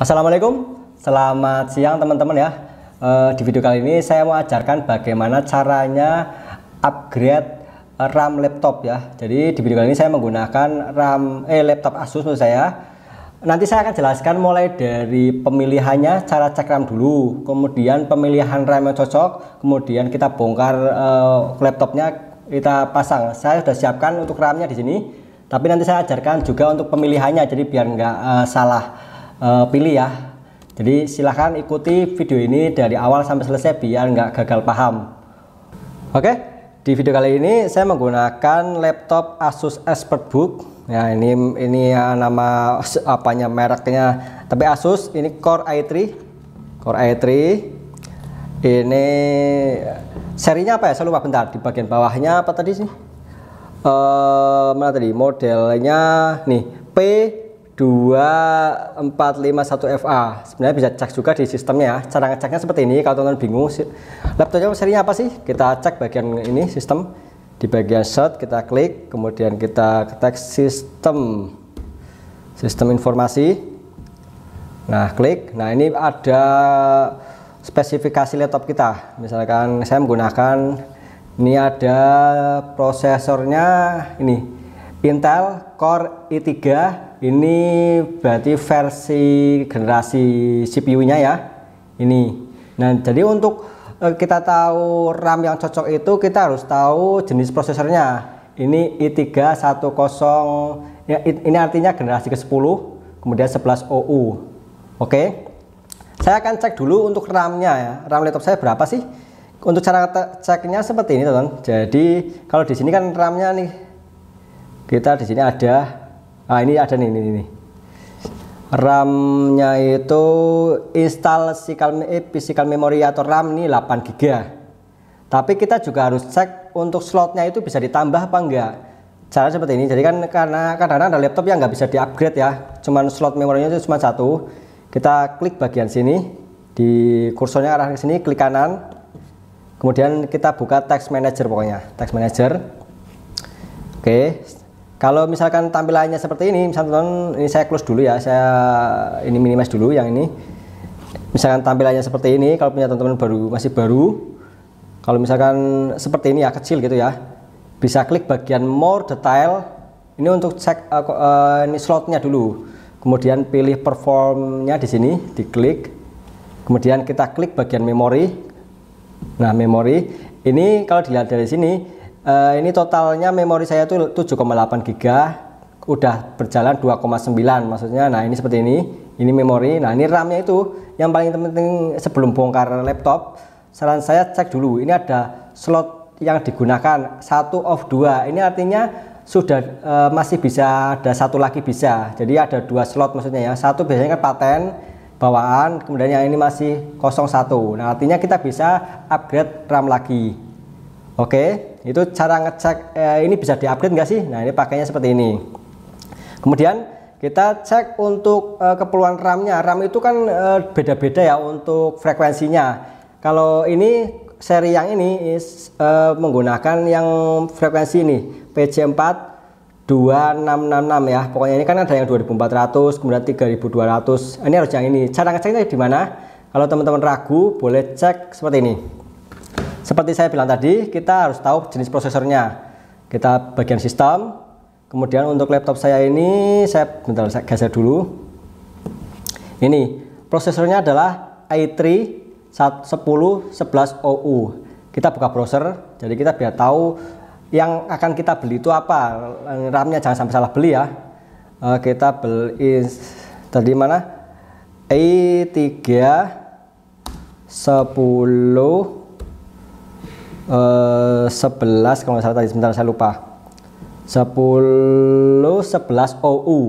Assalamualaikum, selamat siang teman-teman ya. Eh, di video kali ini saya mau ajarkan bagaimana caranya upgrade RAM laptop ya. Jadi di video kali ini saya menggunakan RAM eh laptop Asus menurut saya. Nanti saya akan jelaskan mulai dari pemilihannya, cara cek RAM dulu, kemudian pemilihan RAM yang cocok, kemudian kita bongkar e, laptopnya, kita pasang. Saya sudah siapkan untuk RAM-nya di sini, tapi nanti saya ajarkan juga untuk pemilihannya, jadi biar nggak e, salah uh, pilih ya. Jadi silahkan ikuti video ini dari awal sampai selesai biar nggak gagal paham. Oke, di video kali ini saya menggunakan laptop Asus ExpertBook. Ya ini ini ya nama apanya mereknya, tapi Asus ini Core i3, Core i3. Ini serinya apa ya? Saya lupa bentar. Di bagian bawahnya apa tadi sih? Uh, mana tadi modelnya nih P 2451 FA sebenarnya bisa cek juga di sistemnya ya. cara ngeceknya seperti ini kalau teman-teman bingung laptopnya serinya apa sih kita cek bagian ini sistem di bagian short kita klik kemudian kita ketik sistem sistem informasi nah klik nah ini ada spesifikasi laptop kita misalkan saya menggunakan ini ada prosesornya ini Intel Core i3 ini berarti versi generasi CPU-nya ya ini nah jadi untuk eh, kita tahu RAM yang cocok itu kita harus tahu jenis prosesornya ini i3 10 ya, ini artinya generasi ke-10 kemudian 11 OU oke okay. saya akan cek dulu untuk RAM-nya ya RAM laptop saya berapa sih untuk cara ceknya seperti ini teman jadi kalau di sini kan RAM-nya nih kita di sini ada ah ini ada nih ini, ini. RAM-nya itu install physical, eh, physical memory atau RAM ini 8 GB. Tapi kita juga harus cek untuk slotnya itu bisa ditambah apa enggak. Cara seperti ini. Jadi kan karena karena ada laptop yang nggak bisa diupgrade ya. Cuman slot memorinya itu cuma satu. Kita klik bagian sini di kursornya arah ke sini klik kanan. Kemudian kita buka text manager pokoknya, text manager. Oke, kalau misalkan tampilannya seperti ini, misalkan ini saya close dulu ya, saya ini minimize dulu yang ini. Misalkan tampilannya seperti ini, kalau punya teman-teman baru masih baru, kalau misalkan seperti ini ya kecil gitu ya, bisa klik bagian more detail. Ini untuk cek uh, uh, ini slotnya dulu. Kemudian pilih performnya di sini, diklik. Kemudian kita klik bagian memori. Nah memori ini kalau dilihat dari sini Uh, ini totalnya memori saya tuh 7,8 GB, udah berjalan 2,9 maksudnya. Nah ini seperti ini, ini memori. Nah ini RAM-nya itu yang paling penting sebelum bongkar laptop, saran saya cek dulu. Ini ada slot yang digunakan satu of dua. Ini artinya sudah eh, masih bisa ada satu lagi bisa jadi ada dua slot maksudnya ya satu biasanya kan paten bawaan kemudian yang ini masih 01 nah artinya kita bisa upgrade RAM lagi Oke, itu cara ngecek eh, ini bisa diupdate nggak sih? Nah, ini pakainya seperti ini. Kemudian kita cek untuk eh, keperluan RAM-nya. RAM itu kan eh, beda-beda eh, ya untuk frekuensinya. Kalau ini seri yang ini is, eh, menggunakan yang frekuensi ini PC4 2666 ya. Pokoknya ini kan ada yang 2400, kemudian 3200. Ini harus yang ini. Cara ngeceknya di mana? Kalau teman-teman ragu, boleh cek seperti ini. Seperti saya bilang tadi, kita harus tahu jenis prosesornya. Kita bagian sistem. Kemudian untuk laptop saya ini, saya bentar saya geser dulu. Ini prosesornya adalah i3 11 ou Kita buka browser, jadi kita biar tahu yang akan kita beli itu apa. RAM-nya jangan sampai salah beli ya. Eh, kita beli tadi mana? i3 10 11 eh, kalau salah tadi sebentar saya lupa 10 11 OU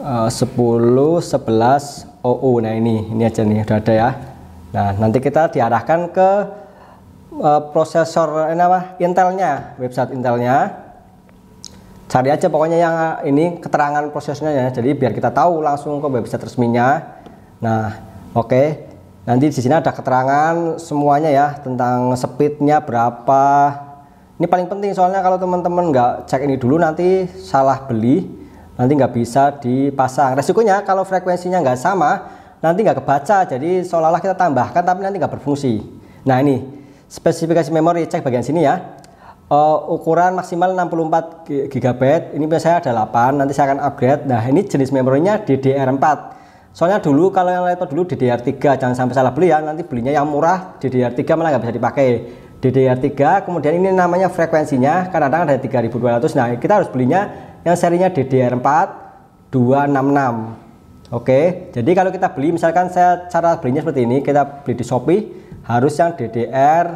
uh, 10 11 OU nah ini ini aja nih udah ada ya nah nanti kita diarahkan ke uh, prosesor ini apa Intelnya website Intelnya cari aja pokoknya yang eh, ini keterangan prosesnya ya jadi biar kita tahu langsung ke website resminya nah oke okay. Nanti di sini ada keterangan semuanya ya tentang speednya berapa. Ini paling penting soalnya kalau teman-teman nggak cek ini dulu nanti salah beli, nanti nggak bisa dipasang. Resikonya kalau frekuensinya nggak sama, nanti nggak kebaca. Jadi seolah-olah kita tambahkan tapi nanti nggak berfungsi. Nah ini spesifikasi memori cek bagian sini ya uh, ukuran maksimal 64 GB ini biasanya ada 8 nanti saya akan upgrade nah ini jenis memorinya DDR4 Soalnya dulu kalau yang laptop dulu DDR3 jangan sampai salah beli ya, nanti belinya yang murah DDR3 malah nggak bisa dipakai. DDR3 kemudian ini namanya frekuensinya kadang-kadang ada 3200. Nah, kita harus belinya yang serinya DDR4 266. Oke, jadi kalau kita beli misalkan saya cara belinya seperti ini, kita beli di Shopee harus yang DDR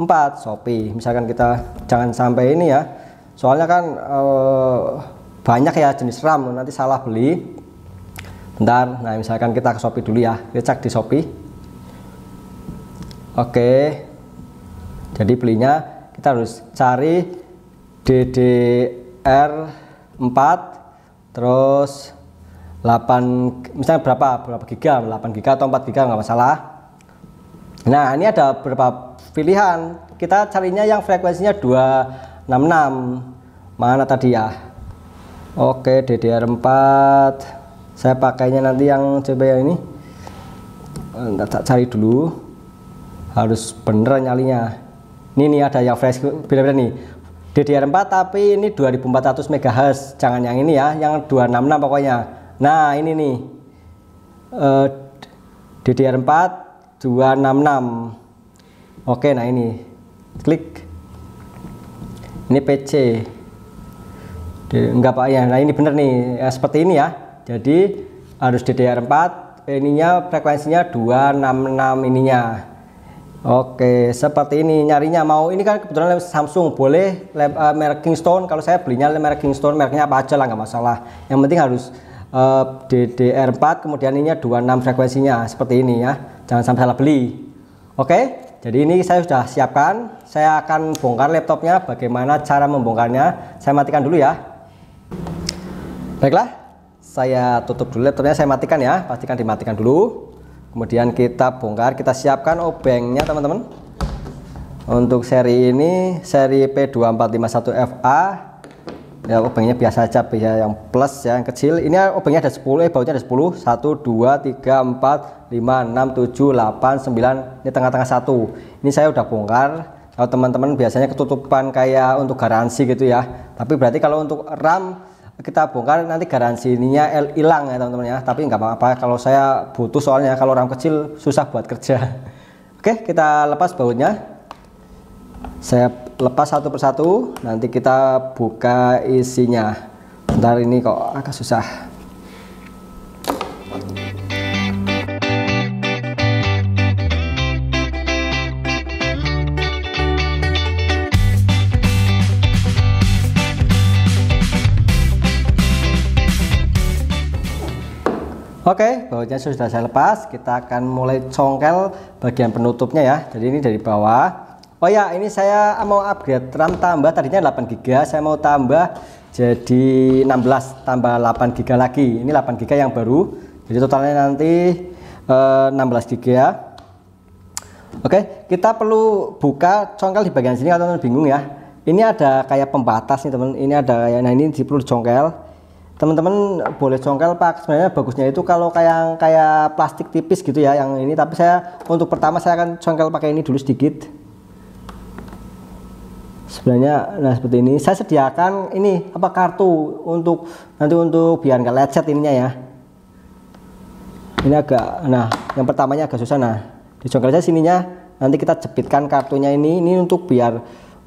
4 Shopee. Misalkan kita jangan sampai ini ya. Soalnya kan ee, eh, banyak ya jenis RAM nanti salah beli bentar nah misalkan kita ke Shopee dulu ya kita cek di Shopee oke jadi belinya kita harus cari DDR4 terus 8 misalnya berapa berapa giga 8 giga atau 4 giga nggak masalah nah ini ada beberapa pilihan kita carinya yang frekuensinya 266 mana tadi ya oke DDR4 saya pakainya nanti yang coba yang ini eh, tak cari dulu harus bener nyalinya ini nih ada yang fresh beda-beda nih DDR4 tapi ini 2400 MHz jangan yang ini ya yang 266 pokoknya nah ini nih uh, DDR4 266 oke nah ini klik ini PC enggak pak ya nah ini bener nih ya, seperti ini ya jadi harus DDR4 ininya frekuensinya 266 ininya. Oke, seperti ini nyarinya mau ini kan kebetulan Samsung boleh uh, merek Kingston. Kalau saya belinya merek Kingston, mereknya apa aja lah nggak masalah. Yang penting harus uh, eh, DDR4 kemudian ininya 26 frekuensinya seperti ini ya. Jangan sampai salah beli. Oke. Jadi ini saya sudah siapkan. Saya akan bongkar laptopnya. Bagaimana cara membongkarnya? Saya matikan dulu ya. Baiklah saya tutup dulu laptopnya saya matikan ya pastikan dimatikan dulu kemudian kita bongkar kita siapkan obengnya teman-teman untuk seri ini seri P2451FA ya obengnya biasa aja ya yang plus ya yang kecil ini obengnya ada 10 eh bautnya ada 10 1 2 3 4 5 6 7 8 9 ini tengah-tengah satu ini saya udah bongkar kalau teman-teman biasanya ketutupan kayak untuk garansi gitu ya tapi berarti kalau untuk RAM kita bongkar nanti garansi ininya hilang ya teman-teman ya tapi nggak apa-apa kalau saya butuh soalnya kalau orang kecil susah buat kerja oke kita lepas bautnya saya lepas satu persatu nanti kita buka isinya Ntar ini kok agak susah Oke, bautnya sudah saya lepas. Kita akan mulai congkel bagian penutupnya ya. Jadi ini dari bawah. Oh ya, ini saya mau upgrade RAM tambah tadinya 8 GB, saya mau tambah jadi 16 tambah 8 GB lagi. Ini 8 GB yang baru. Jadi totalnya nanti eh, 16 GB ya. Oke, kita perlu buka congkel di bagian sini kalau teman-teman bingung ya. Ini ada kayak pembatas nih teman. Ini ada kayak nah ini perlu congkel teman-teman boleh congkel pak sebenarnya bagusnya itu kalau kayak kayak plastik tipis gitu ya yang ini tapi saya untuk pertama saya akan congkel pakai ini dulu sedikit sebenarnya nah seperti ini saya sediakan ini apa kartu untuk nanti untuk biar nggak lecet ininya ya ini agak nah yang pertamanya agak susah nah dicongkel saya sininya nanti kita jepitkan kartunya ini ini untuk biar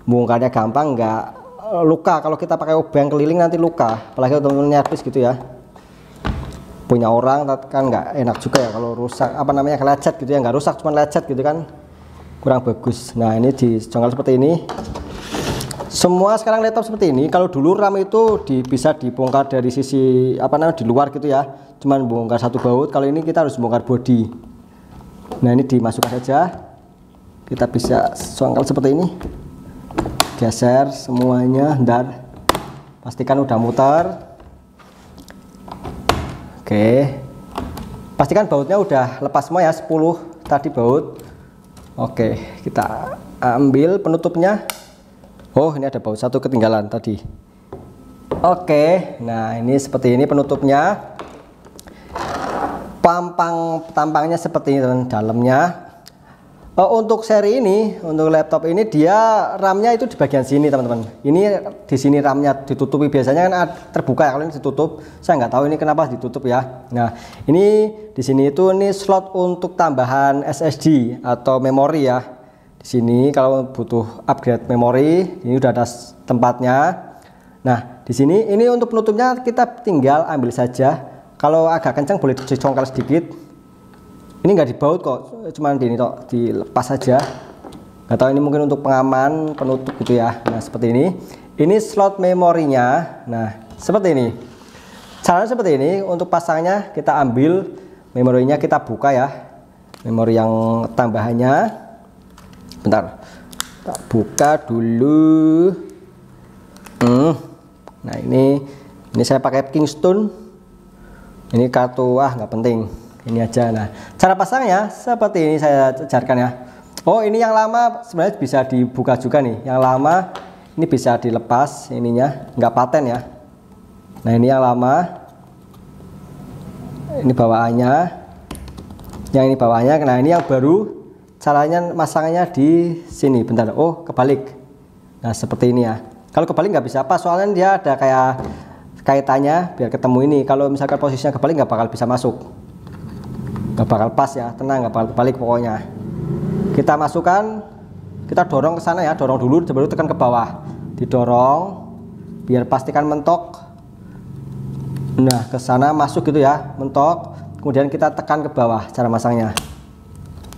bongkarnya gampang nggak Eh, luka kalau kita pakai obeng keliling nanti luka apalagi teman-teman nyarpis gitu ya punya orang kan nggak enak juga ya kalau rusak apa namanya lecet gitu ya nggak rusak cuma lecet gitu kan kurang bagus nah ini di congkel seperti ini semua sekarang laptop seperti ini kalau dulu RAM itu di, bisa dibongkar dari sisi apa namanya di luar gitu ya cuman bongkar satu baut kalau ini kita harus bongkar body nah ini dimasukkan saja kita bisa congkel seperti ini geser semuanya dan pastikan udah muter oke pastikan bautnya udah lepas semua ya 10 tadi baut oke kita ambil penutupnya oh ini ada baut satu ketinggalan tadi oke nah ini seperti ini penutupnya pampang tampangnya seperti ini teman dalamnya Oh, untuk seri ini untuk laptop ini dia RAM-nya itu di bagian sini teman-teman ini di sini RAM-nya ditutupi biasanya kan terbuka ya kalau ini ditutup saya nggak tahu ini kenapa ditutup ya nah ini di sini itu ini slot untuk tambahan SSD atau memori ya di sini kalau butuh upgrade memori ini udah ada tempatnya nah di sini ini untuk penutupnya kita tinggal ambil saja kalau agak kencang boleh dicongkel sedikit ini nggak dibaut kok cuman gini tok dilepas saja atau ini mungkin untuk pengaman penutup gitu ya nah seperti ini ini slot memorinya nah seperti ini Cara seperti ini untuk pasangnya kita ambil memorinya kita buka ya memori yang tambahannya bentar tak buka dulu hmm. nah ini ini saya pakai Kingston ini kartu ah nggak penting ini aja nah cara pasangnya seperti ini saya ajarkan ya Oh ini yang lama sebenarnya bisa dibuka juga nih yang lama ini bisa dilepas ininya nggak paten ya nah ini yang lama ini bawaannya yang ini bawaannya nah ini yang baru caranya masangnya di sini bentar oh kebalik nah seperti ini ya kalau kebalik nggak bisa apa soalnya dia ada kayak kaitannya biar ketemu ini kalau misalkan posisinya kebalik nggak bakal bisa masuk nggak bakal pas ya tenang nggak bakal balik pokoknya kita masukkan kita dorong ke sana ya dorong dulu baru tekan ke bawah didorong biar pastikan mentok nah ke sana masuk gitu ya mentok kemudian kita tekan ke bawah cara masangnya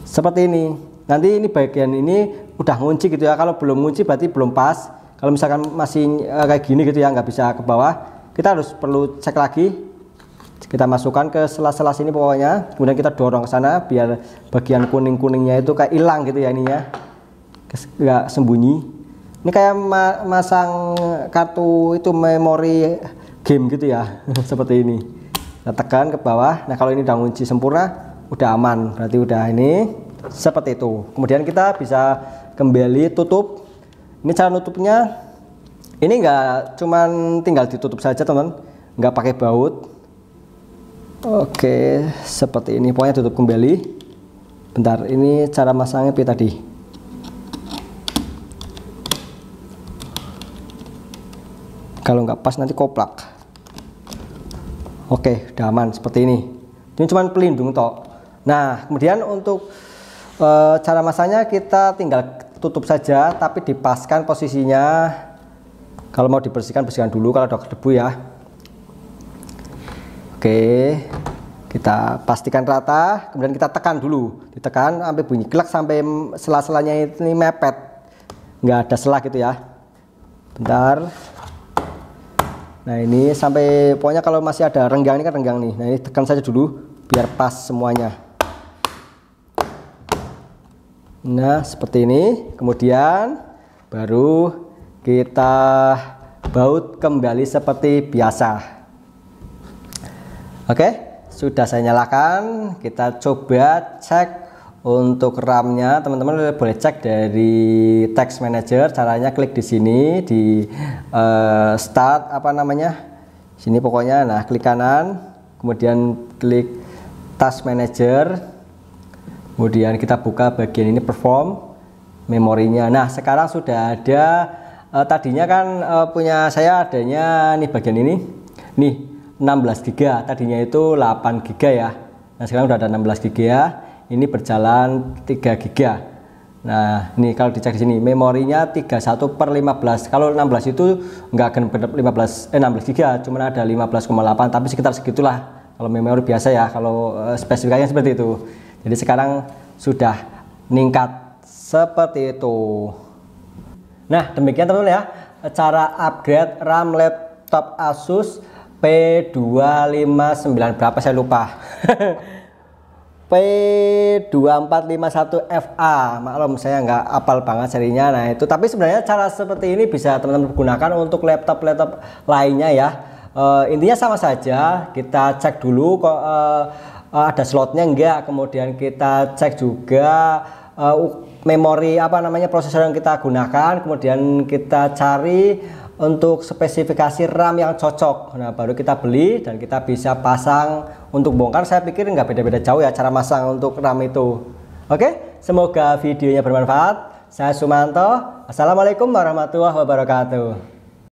seperti ini nanti ini bagian ini udah ngunci gitu ya kalau belum ngunci berarti belum pas kalau misalkan masih eh, kayak gini gitu ya nggak bisa ke bawah kita harus perlu cek lagi kita masukkan ke sela-sela sini pokoknya kemudian kita dorong ke sana biar bagian kuning-kuningnya itu kayak hilang gitu ya ini ya nggak sembunyi ini kayak ma masang kartu itu memori game gitu ya seperti ini kita tekan ke bawah nah kalau ini udah kunci sempurna udah aman berarti udah ini seperti itu kemudian kita bisa kembali tutup ini cara nutupnya ini enggak cuman tinggal ditutup saja teman enggak pakai baut Oke, seperti ini. Pokoknya tutup kembali. Bentar, ini cara masangnya pi tadi. Kalau nggak pas nanti koplak. Oke, udah aman seperti ini. Ini cuma pelindung toh. Nah, kemudian untuk e, cara masangnya kita tinggal tutup saja, tapi dipaskan posisinya. Kalau mau dibersihkan bersihkan dulu kalau ada debu ya. Oke, kita pastikan rata, kemudian kita tekan dulu, ditekan sampai bunyi klak sampai sela-selanya ini mepet, nggak ada selah gitu ya. Bentar. Nah ini sampai pokoknya kalau masih ada renggang ini kan renggang nih, nah ini tekan saja dulu biar pas semuanya. Nah seperti ini, kemudian baru kita baut kembali seperti biasa. Oke, sudah saya nyalakan. Kita coba cek untuk RAM-nya, teman-teman boleh cek dari text manager. Caranya klik di sini di uh, start apa namanya? Sini pokoknya. Nah, klik kanan, kemudian klik task manager. Kemudian kita buka bagian ini perform memorinya. Nah, sekarang sudah ada uh, tadinya kan uh, punya saya adanya nih bagian ini. Nih, 16 giga tadinya itu 8 giga ya nah sekarang udah ada 16 giga ya ini berjalan 3 giga nah ini kalau dicek di sini memorinya 31 per 15 kalau 16 itu nggak akan 15 eh 16 giga cuma ada 15,8 tapi sekitar segitulah kalau memori biasa ya kalau eh, spesifikasinya seperti itu jadi sekarang sudah ningkat seperti itu nah demikian teman-teman ya cara upgrade RAM laptop Asus P259 berapa saya lupa P2451FA maklum saya nggak apal banget serinya nah itu tapi sebenarnya cara seperti ini bisa teman-teman gunakan untuk laptop-laptop lainnya ya uh, intinya sama saja kita cek dulu kok uh, ada slotnya enggak kemudian kita cek juga uh, memori apa namanya prosesor yang kita gunakan kemudian kita cari untuk spesifikasi RAM yang cocok nah baru kita beli dan kita bisa pasang untuk bongkar saya pikir nggak beda-beda jauh ya cara masang untuk RAM itu oke semoga videonya bermanfaat saya Sumanto Assalamualaikum warahmatullahi wabarakatuh